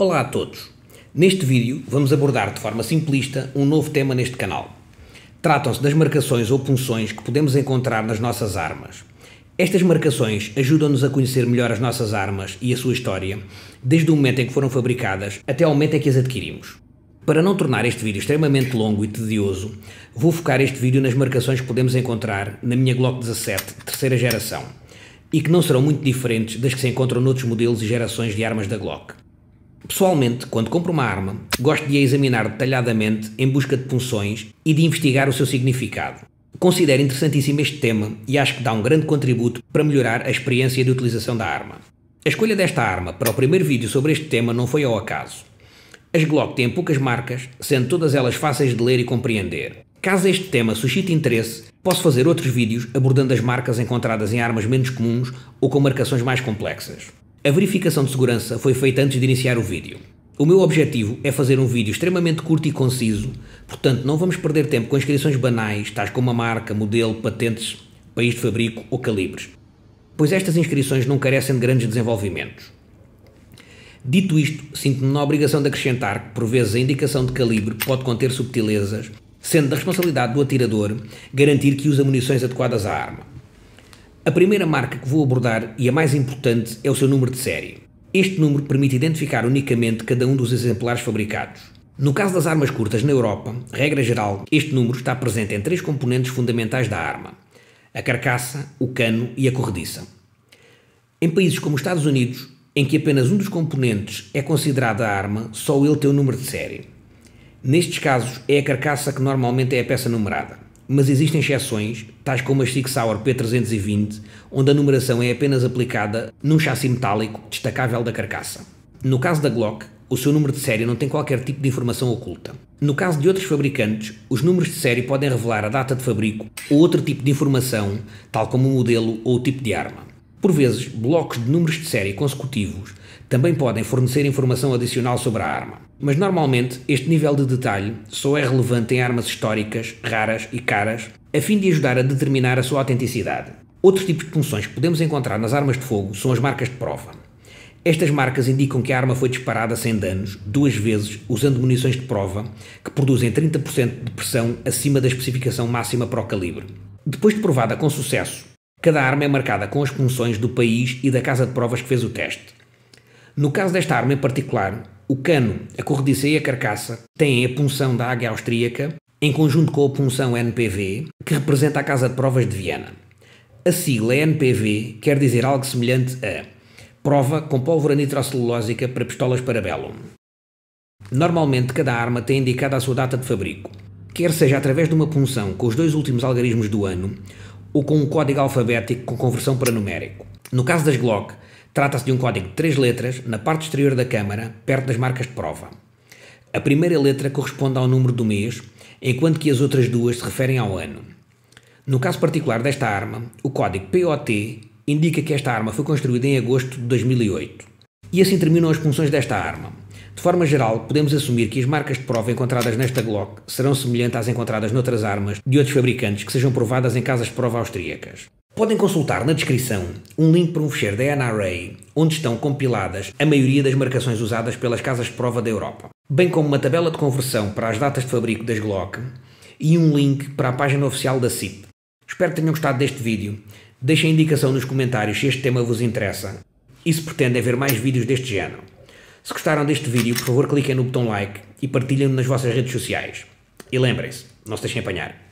Olá a todos! Neste vídeo vamos abordar de forma simplista um novo tema neste canal. Tratam-se das marcações ou punções que podemos encontrar nas nossas armas. Estas marcações ajudam-nos a conhecer melhor as nossas armas e a sua história, desde o momento em que foram fabricadas até ao momento em que as adquirimos. Para não tornar este vídeo extremamente longo e tedioso, vou focar este vídeo nas marcações que podemos encontrar na minha Glock 17 terceira geração, e que não serão muito diferentes das que se encontram noutros modelos e gerações de armas da Glock. Pessoalmente, quando compro uma arma, gosto de a examinar detalhadamente em busca de punções e de investigar o seu significado. Considero interessantíssimo este tema e acho que dá um grande contributo para melhorar a experiência de utilização da arma. A escolha desta arma para o primeiro vídeo sobre este tema não foi ao acaso. As Glock têm poucas marcas, sendo todas elas fáceis de ler e compreender. Caso este tema suscite interesse, posso fazer outros vídeos abordando as marcas encontradas em armas menos comuns ou com marcações mais complexas. A verificação de segurança foi feita antes de iniciar o vídeo. O meu objetivo é fazer um vídeo extremamente curto e conciso, portanto não vamos perder tempo com inscrições banais, tais como a marca, modelo, patentes, país de fabrico ou calibres, pois estas inscrições não carecem de grandes desenvolvimentos. Dito isto, sinto-me na obrigação de acrescentar que por vezes a indicação de calibre pode conter subtilezas, sendo da responsabilidade do atirador garantir que usa munições adequadas à arma. A primeira marca que vou abordar e a mais importante é o seu número de série. Este número permite identificar unicamente cada um dos exemplares fabricados. No caso das armas curtas na Europa, regra geral, este número está presente em três componentes fundamentais da arma: a carcaça, o cano e a corrediça. Em países como os Estados Unidos, em que apenas um dos componentes é considerado a arma, só ele tem o número de série. Nestes casos, é a carcaça que normalmente é a peça numerada mas existem exceções, tais como as Six Hour P320, onde a numeração é apenas aplicada num chassi metálico destacável da carcaça. No caso da Glock, o seu número de série não tem qualquer tipo de informação oculta. No caso de outros fabricantes, os números de série podem revelar a data de fabrico ou outro tipo de informação, tal como o modelo ou o tipo de arma. Por vezes, blocos de números de série consecutivos também podem fornecer informação adicional sobre a arma, mas normalmente este nível de detalhe só é relevante em armas históricas, raras e caras, a fim de ajudar a determinar a sua autenticidade. Outros tipos de funções que podemos encontrar nas armas de fogo são as marcas de prova. Estas marcas indicam que a arma foi disparada sem danos duas vezes usando munições de prova que produzem 30% de pressão acima da especificação máxima para o calibre. Depois de provada com sucesso, Cada arma é marcada com as punções do país e da casa de provas que fez o teste. No caso desta arma em particular, o cano, a corrediça e a carcaça têm a punção da águia austríaca, em conjunto com a punção NPV, que representa a Casa de Provas de Viena. A sigla NPV quer dizer algo semelhante a Prova com pólvora nitrocelulósica para pistolas Parabellum. Normalmente, cada arma tem indicada a sua data de fabrico, quer seja através de uma punção com os dois últimos algarismos do ano, ou com um código alfabético com conversão para numérico. No caso das Glock, trata-se de um código de três letras na parte exterior da câmara, perto das marcas de prova. A primeira letra corresponde ao número do mês, enquanto que as outras duas se referem ao ano. No caso particular desta arma, o código POT indica que esta arma foi construída em agosto de 2008. E assim terminam as funções desta arma. De forma geral, podemos assumir que as marcas de prova encontradas nesta Glock serão semelhantes às encontradas noutras armas de outros fabricantes que sejam provadas em casas de prova austríacas. Podem consultar na descrição um link para um fecheiro da NRA, onde estão compiladas a maioria das marcações usadas pelas casas de prova da Europa, bem como uma tabela de conversão para as datas de fabrico das Glock e um link para a página oficial da CIP. Espero que tenham gostado deste vídeo. Deixem indicação nos comentários se este tema vos interessa e se pretendem ver mais vídeos deste género. Se gostaram deste vídeo, por favor cliquem no botão like e partilhem-no nas vossas redes sociais. E lembrem-se, não se deixem apanhar.